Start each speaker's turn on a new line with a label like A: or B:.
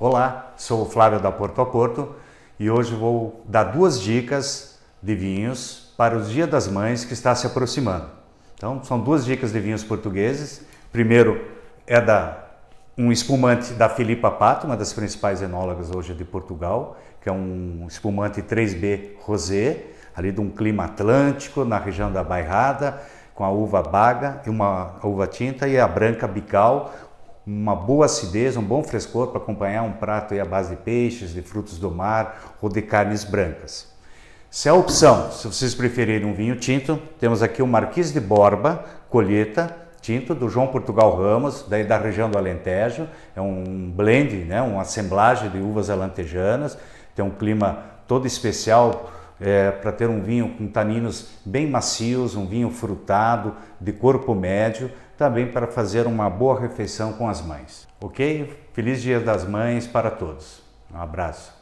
A: Olá, sou o Flávio da Porto a Porto e hoje vou dar duas dicas de vinhos para o Dia das Mães que está se aproximando. Então, são duas dicas de vinhos portugueses. Primeiro é da um espumante da Filipa Pato, uma das principais enólogas hoje de Portugal, que é um espumante 3B rosé, ali de um clima atlântico, na região da Bairrada, com a uva baga e uma uva tinta e a branca bical, uma boa acidez, um bom frescor para acompanhar um prato à base de peixes, de frutos do mar ou de carnes brancas. Se é a opção, se vocês preferirem um vinho tinto, temos aqui o Marquês de Borba, colheita tinto do João Portugal Ramos, daí da região do Alentejo. É um blend, né, uma assemblagem de uvas alentejanas. Tem um clima todo especial é, para ter um vinho com taninos bem macios, um vinho frutado, de corpo médio, também para fazer uma boa refeição com as mães. Ok? Feliz Dia das Mães para todos. Um abraço.